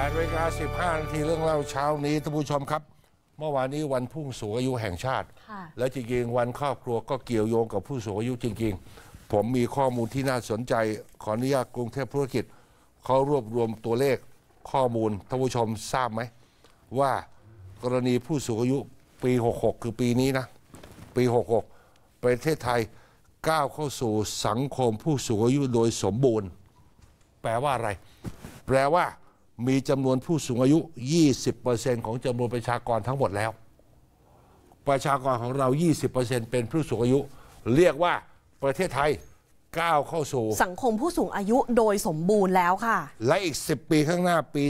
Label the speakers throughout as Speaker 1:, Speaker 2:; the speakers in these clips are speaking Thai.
Speaker 1: 8ปดนาฬิ1านาที เรื่องเล่าเช้านี้ท่านผู้ชมครับ เมื่อวานนี้วันพุ่งสูงอายุแห่งชาติ และจริงๆ วันครอบครัวก็เกี่ยวโยงกับผู้สูงอายุจริงๆ ผมมีข้อมูลที่น่าสนใจ ขออนุญาตกรุงเทพธุรกิจ เขารวบรวมตัวเลขข้อมูลท่านผู้ชมทราบไหม ว่ากรณีผู้สูงอายุปี 66 คือปีนี้นะ ปี 66 ประเทศไทยก้าวเข้าสู่สังคม ผู้สูงอายุโดยสมบูรณ์ แปลว่าอะไร แปลว่ามีจำนวนผู้สูงอายุ 20%ของจำนวนประชากรทั้งหมดแล้ว ประชากรของเรา 20%เป็นผู้สูงอายุ เรียกว่าประเทศไทยก้าวเข้าสู่ สั
Speaker 2: งคมผู้สูงอายุโดยสมบูรณ์แล้วค่ะ
Speaker 1: และอีก 10 ปีข้างหน้าปี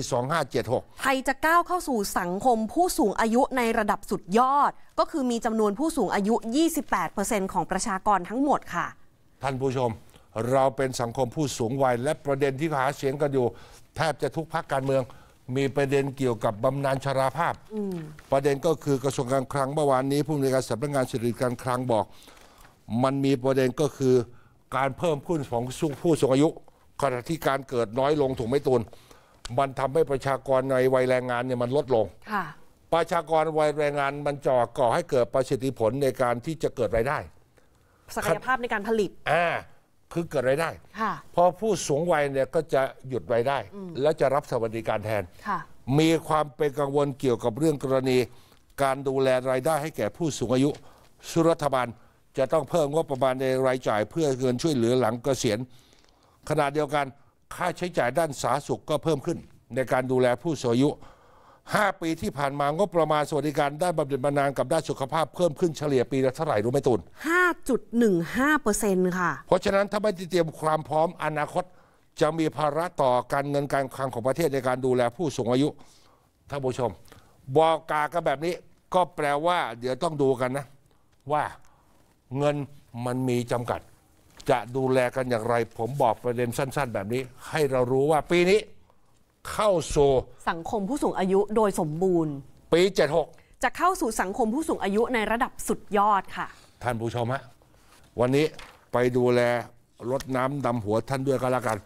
Speaker 1: 2576
Speaker 2: ไทยจะก้าวเข้าสู่สังคมผู้สูงอายุในระดับสุดยอด ก็คือมีจำนวนผู้สูงอายุ 28%ของประชากรทั้งหมดค่ะ
Speaker 1: ท่านผู้ชมเราเป็นสังคมผู้สูงวัย และประเด็นที่หาเสียงกันอยู่ แทบจะทุกพักการเมือง มีประเด็นเกี่ยวกับบำนาญชราภาพประเด็นก็คือกระทรวงการคลังเมื่อวานนี้ผู้อำนวยการสำนักงานเศรษฐกิจการคลังบอก มันมีประเด็นก็คือการเพิ่มขึ้นของผู้สูงอายุ ขณะที่การเกิดน้อยลงถูกไม่ตุนมันทำให้ประชากรในวัยแรงงานเนี่ยมันลดลง ประชากรวัยแรงงานมันจ่อก่อให้เกิดประสิทธิผลในการที่จะเกิดรายได้ศักยภ
Speaker 2: าพในการผลิต
Speaker 1: อ่าคือเกิดรายได้พอผู้สูงวัยเนี่ยก็จะหยุดรายได้ และจะรับสวัสดิการแทน มีความเป็นกังวลเกี่ยวกับเรื่องกรณี การดูแลรายได้ให้แก่ผู้สูงอายุสุรัฐบาลจะต้องเพิ่มงบประมาณในรายจ่าย เพื่อเงินช่วยเหลือหลังเกษียณขณะเดียวกันค่าใช้จ่ายด้านสาธารณสุขก็เพิ่มขึ้น ในการดูแลผู้สูงอายุ5 ปีที่ผ่านมา งบประมาณสวัสดิการด้านบำเหน็จบำนาญกับด้านสุขภาพ เพิ่มขึ้นเฉลี่ยปีละเท่าไหร่ รู้ไหมตุน
Speaker 2: 5.15%ค่ะ
Speaker 1: เพราะฉะนั้นถ้าไม่เตรียมความพร้อมอนาคต จะมีภาระต่อการเงินการคลังของประเทศในการดูแลผู้สูงอายุ ท่านผู้ชม บอกกากันแบบนี้ ก็แปลว่า เดี๋ยวต้องดูกันนะ ว่า เงินมันมีจำกัด จะดูแลกันอย่างไร ผมบอกประเด็นสั้น ๆ แบบนี้ ให้เรารู้ว่าปีนี้เข้าสู่
Speaker 2: สังคมผู้สูงอายุโดยสมบูรณ์
Speaker 1: ปี 76
Speaker 2: จะเข้าสู่สังคมผู้สูงอายุในระดับสุดยอดค่ะ
Speaker 1: ท่านผู้ชมฮะวันนี้ไปดูแลรดน้ำดำหัวท่านด้วยก็แล้วกัน